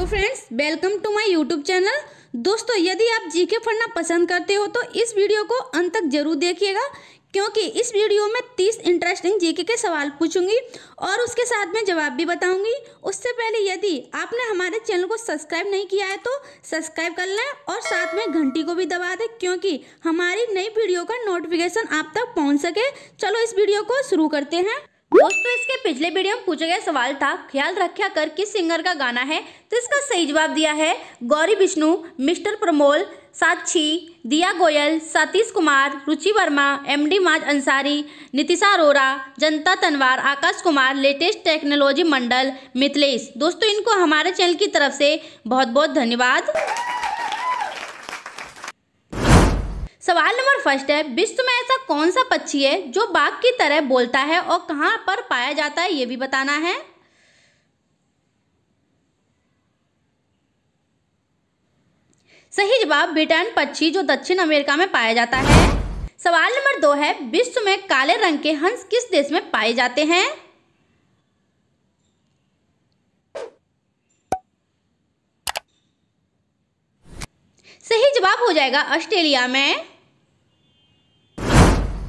hello friends welcome to my YouTube channel दोस्तों यदि आप जीके पढ़ना पसंद करते हो तो इस वीडियो को अंत तक जरूर देखिएगा क्योंकि इस वीडियो में तीस इंटरेस्टिंग जीके के सवाल पूछूंगी और उसके साथ में जवाब भी बताऊंगी उससे पहले यदि आपने हमारे चैनल को सब्सक्राइब नहीं किया है तो सब्सक्राइब कर लें और साथ में घंटी को भी दबा दें क्योंकि हमारी नई वीडियो का नोटिफिकेशन आप तक पहुँच सके चलो इस वीडियो को शुरू करते हैं दोस्तों इसके पिछले वीडियो में पूछा गया सवाल था ख्याल रखा कर किस सिंगर का गाना है तो इसका सही जवाब दिया है Gauri Vishnu mister Pramol Sakshi Diya Goyal Satish Kumar Ruchi Verma M D Maaz Ansari Nitisha Arora Janta Tanwar Akash Kumar latest technology Mandal Mithilesh दोस्तों इनको हमारे चैनल की तरफ से बहुत बहुत धन्यवाद सवाल नंबर फर्स्ट है विश्व में ऐसा कौन सा पक्षी है जो बाघ की तरह बोलता है और कहाँ पर पाया जाता है ये भी बताना है सही जवाब ब्रिटेन पक्षी जो दक्षिण अमेरिका में पाया जाता है सवाल नंबर दो है विश्व में काले रंग के हंस किस देश में पाए जाते हैं सही जवाब हो जाएगा ऑस्ट्रेलिया में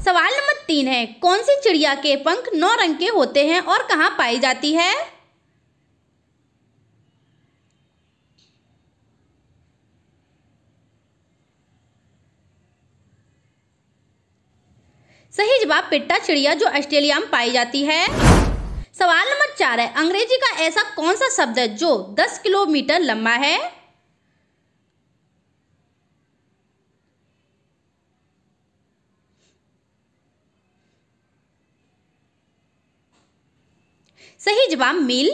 सवाल नंबर तीन है कौन सी चिड़िया के पंख नौ रंग के होते हैं और कहाँ पाई जाती है सही जवाब पिट्टा चिड़िया जो ऑस्ट्रेलिया में पाई जाती है सवाल नंबर चार है अंग्रेजी का ऐसा कौन सा शब्द है जो दस किलोमीटर लंबा है सही जवाब मिल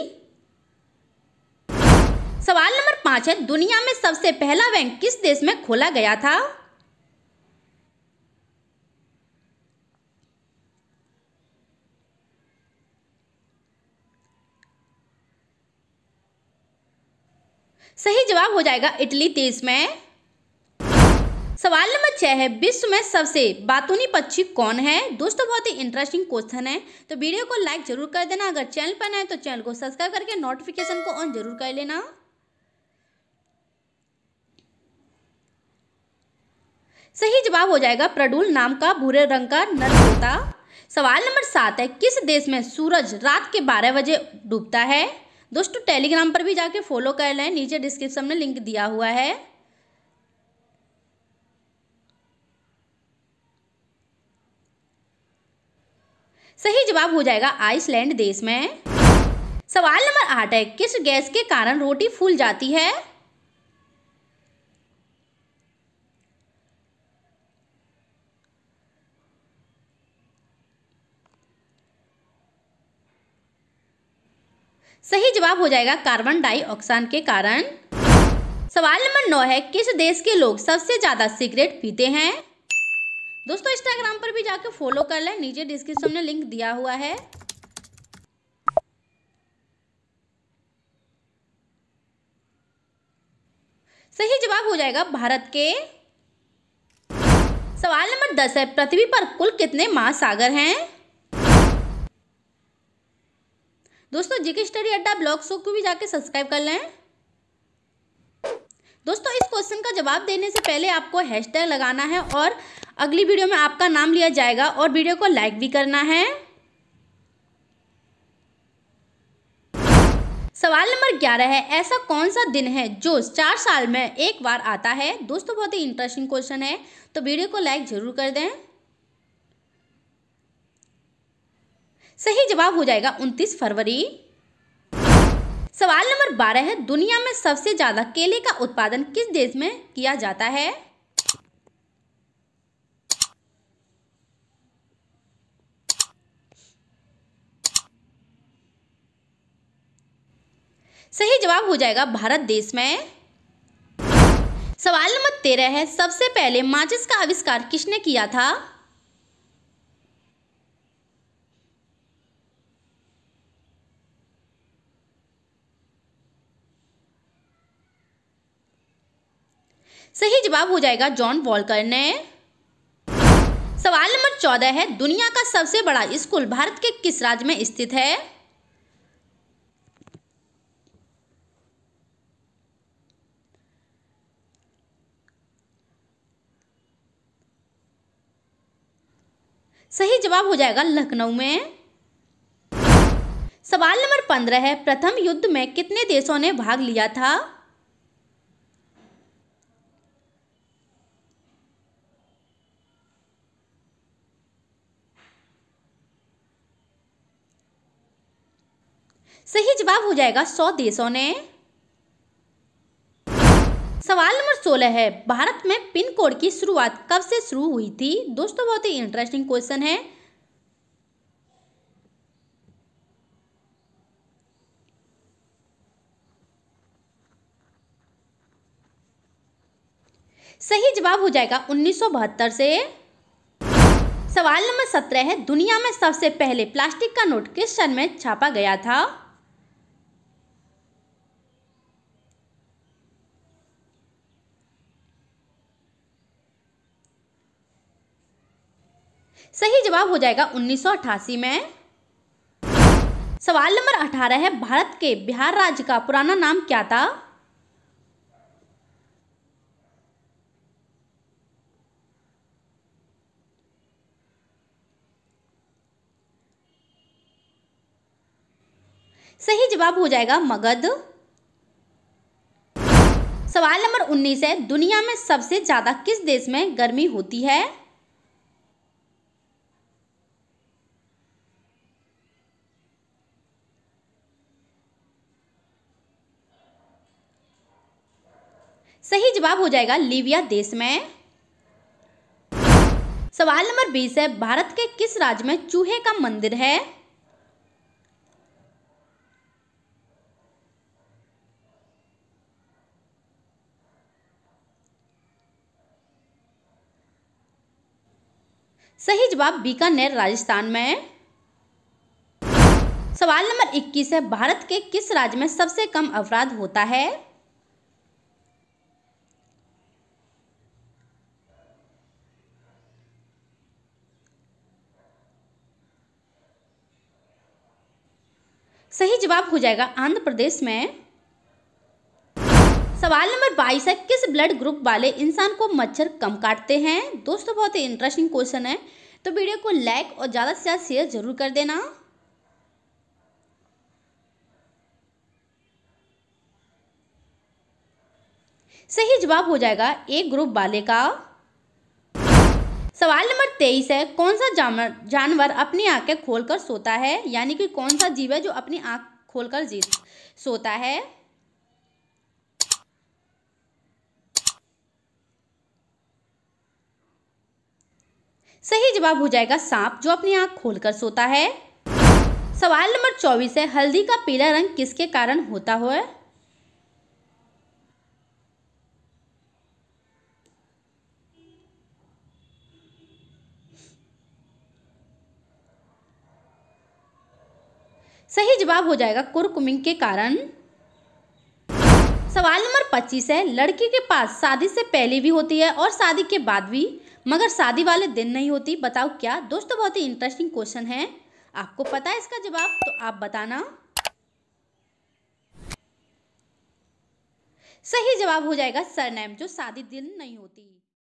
सवाल नंबर पांच है दुनिया में सबसे पहला बैंक किस देश में खोला गया था सही जवाब हो जाएगा इटली देश में सवाल नंबर छह है विश्व में सबसे बातूनी पक्षी कौन है दोस्तों बहुत ही इंटरेस्टिंग क्वेश्चन है तो वीडियो को लाइक जरूर कर देना अगर चैनल पर नए तो चैनल को सब्सक्राइब करके नोटिफिकेशन को ऑन जरूर कर लेना सही जवाब हो जाएगा प्रडुल नाम का भूरे रंग का नर होता सवाल नंबर सात है किस देश में सूरज रात के बारह बजे डूबता है दोस्तों टेलीग्राम पर भी जाके फॉलो कर लें नीचे डिस्क्रिप्शन में लिंक दिया हुआ है सही जवाब हो जाएगा आइसलैंड देश में सवाल नंबर आठ है किस गैस के कारण रोटी फूल जाती है सही जवाब हो जाएगा कार्बन डाइऑक्साइड के कारण सवाल नंबर नौ है किस देश के लोग सबसे ज्यादा सिगरेट पीते हैं दोस्तों इंस्टाग्राम पर भी जाकर फॉलो कर लें नीचे डिस्क्रिप्शन में लिंक दिया हुआ है सही जवाब हो जाएगा भारत के सवाल नंबर दस है पृथ्वी पर कुल कितने महासागर हैं दोस्तों जीके स्टडी अड्डा ब्लॉग शो को भी जाके सब्सक्राइब कर लें दोस्तों इस क्वेश्चन का जवाब देने से पहले आपको हैशटैग लगाना है और अगली वीडियो में आपका नाम लिया जाएगा और वीडियो को लाइक भी करना है सवाल नंबर ग्यारह है ऐसा कौन सा दिन है जो चार साल में एक बार आता है दोस्तों बहुत ही इंटरेस्टिंग क्वेश्चन है तो वीडियो को लाइक जरूर कर दें सही जवाब हो जाएगा 29 फरवरी सवाल नंबर बारह है दुनिया में सबसे ज़्यादा केले का उत्पादन किस देश में किया जाता है सही जवाब हो जाएगा भारत देश में सवाल नंबर तेरह है सबसे पहले माचिस का आविष्कार किसने किया था सही जवाब हो जाएगा जॉन वॉलकर ने सवाल नंबर चौदह है दुनिया का सबसे बड़ा स्कूल भारत के किस राज्य में स्थित है सही जवाब हो जाएगा लखनऊ में सवाल नंबर पंद्रह है प्रथम युद्ध में कितने देशों ने भाग लिया था सही जवाब हो जाएगा सौ देशों ने सवाल नंबर सोलह है भारत में पिन कोड की शुरुआत कब से शुरू हुई थी दोस्तों बहुत ही इंटरेस्टिंग क्वेश्चन है सही जवाब हो जाएगा उन्नीस से सवाल नंबर सत्रह है दुनिया में सबसे पहले प्लास्टिक का नोट किस सन में छापा गया था सही जवाब हो जाएगा उन्नीस में सवाल नंबर 18 है भारत के बिहार राज्य का पुराना नाम क्या था सही जवाब हो जाएगा मगध सवाल नंबर 19 है दुनिया में सबसे ज्यादा किस देश में गर्मी होती है सही जवाब हो जाएगा लीबिया देश में सवाल नंबर बीस है भारत के किस राज्य में चूहे का मंदिर है सही जवाब बीकानेर राजस्थान में सवाल नंबर 21 है भारत के किस राज्य में सबसे कम अपराध होता है सही जवाब हो जाएगा आंध्र प्रदेश में सवाल नंबर बाईस है किस ब्लड ग्रुप वाले इंसान को मच्छर कम काटते हैं दोस्तों बहुत ही इंटरेस्टिंग क्वेश्चन है तो वीडियो को लाइक और ज़्यादा से ज़्यादा शेयर जरूर कर देना सही जवाब हो जाएगा एक ग्रुप वाले का सवाल तेईस है कौन सा जानवर जानवर अपनी आंखें खोलकर सोता है यानी कि कौन सा जीव है जो अपनी आंख खोलकर जी सोता है सही जवाब हो जाएगा सांप जो अपनी आंख खोलकर सोता है सवाल नंबर चौबीस है हल्दी का पीला रंग किसके कारण होता है सही जवाब हो जाएगा कुरकुमिंग के कारण सवाल नंबर 25 है लड़की के पास शादी से पहले भी होती है और शादी के बाद भी मगर शादी वाले दिन नहीं होती बताओ क्या दोस्तों बहुत ही इंटरेस्टिंग क्वेश्चन है आपको पता है इसका जवाब तो आप बताना सही जवाब हो जाएगा सरनेम जो शादी दिन नहीं होती